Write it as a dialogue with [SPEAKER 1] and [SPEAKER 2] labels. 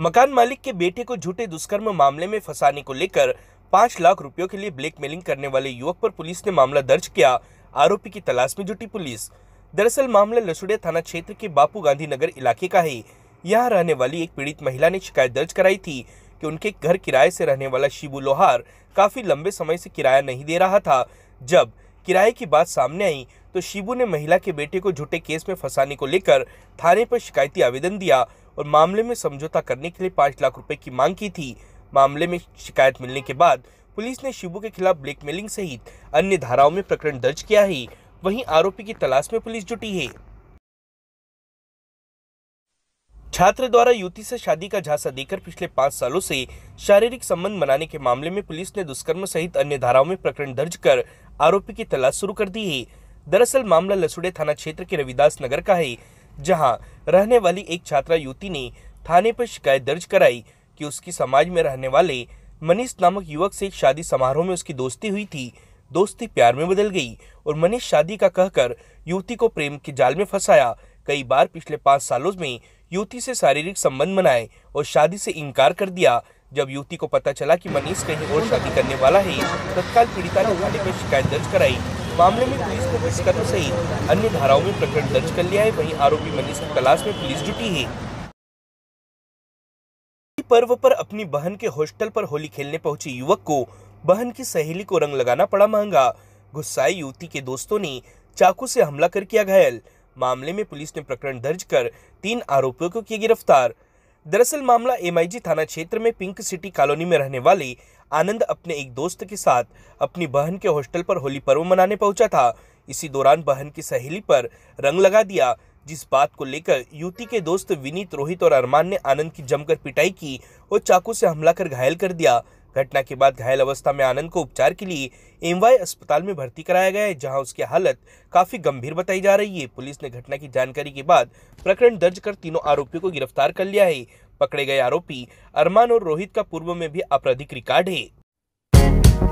[SPEAKER 1] मकान मालिक के बेटे को झूठे दुष्कर्म मामले में फंसाने को लेकर पांच लाख रुपयों के लिए ब्लैकमेलिंग करने वाले युवक पर पुलिस ने मामला दर्ज किया आरोपी की तलाश में जुटी पुलिस दरअसल मामला लसुड़िया थाना क्षेत्र के बापू गांधी नगर इलाके का है यहाँ रहने वाली एक पीड़ित महिला ने शिकायत दर्ज कराई थी कि उनके घर किराए से रहने वाला शिबू लोहार काफी लंबे समय से किराया नहीं दे रहा था जब किराए की बात सामने आई तो शिबू ने महिला के बेटे को झूठे केस में फंसाने को लेकर थाने पर शिकायती आवेदन दिया और मामले में समझौता करने के लिए पाँच लाख रुपए की मांग की थी मामले में शिकायत मिलने के बाद पुलिस ने शिबू के खिलाफ ब्लैकमेलिंग सहित अन्य धाराओं में प्रकरण दर्ज किया है वहीं आरोपी की तलाश में पुलिस जुटी है छात्र द्वारा युवती से शादी का झांसा देकर पिछले पाँच सालों से शारीरिक संबंध बनाने के मामले में पुलिस ने दुष्कर्म सहित अन्य धाराओं में प्रकरण दर्ज कर आरोपी की तलाश शुरू कर दी है दरअसल मामला लसुड़े थाना क्षेत्र के रविदास नगर का है जहां रहने वाली एक छात्रा युवती ने थाने पर शिकायत दर्ज कराई कि उसकी समाज में रहने वाले मनीष नामक युवक से एक शादी समारोह में उसकी दोस्ती हुई थी दोस्ती प्यार में बदल गई और मनीष शादी का कहकर युवती को प्रेम के जाल में फंसाया कई बार पिछले पाँच सालों में युवती से शारीरिक संबंध बनाए और शादी से इनकार कर दिया जब युवती को पता चला कि मनीष कहीं और शादी करने वाला है तत्काल पीड़िता ने थाने पर शिकायत दर्ज कराई मामले में पुलिस ने घुसकर सही अन्य धाराओं में प्रकरण दर्ज कर लिया है वहीं आरोपी मनीष की तलाश में पुलिस जुटी है पर्व पर अपनी बहन के हॉस्टल पर होली खेलने पहुंचे युवक को बहन की सहेली को रंग लगाना पड़ा महंगा गुस्साई युवती के दोस्तों ने चाकू से हमला कर किया घायल मामले में पुलिस ने प्रकरण दर्ज कर तीन आरोपियों को किया गिरफ्तार दरअसल मामला एमआईजी थाना क्षेत्र में पिंक सिटी कॉलोनी में रहने वाली आनंद अपने एक दोस्त के साथ अपनी बहन के हॉस्टल पर होली पर्व मनाने पहुंचा था इसी दौरान बहन की सहेली पर रंग लगा दिया जिस बात को लेकर युवती के दोस्त विनीत रोहित और अरमान ने आनंद की जमकर पिटाई की और चाकू से हमला कर घायल कर दिया घटना के बाद घायल अवस्था में आनंद को उपचार के लिए एमवाई अस्पताल में भर्ती कराया गया है जहां उसकी हालत काफी गंभीर बताई जा रही है पुलिस ने घटना की जानकारी के बाद प्रकरण दर्ज कर तीनों आरोपियों को गिरफ्तार कर लिया है पकड़े गए आरोपी अरमान और रोहित का पूर्व में भी आपराधिक रिकॉर्ड है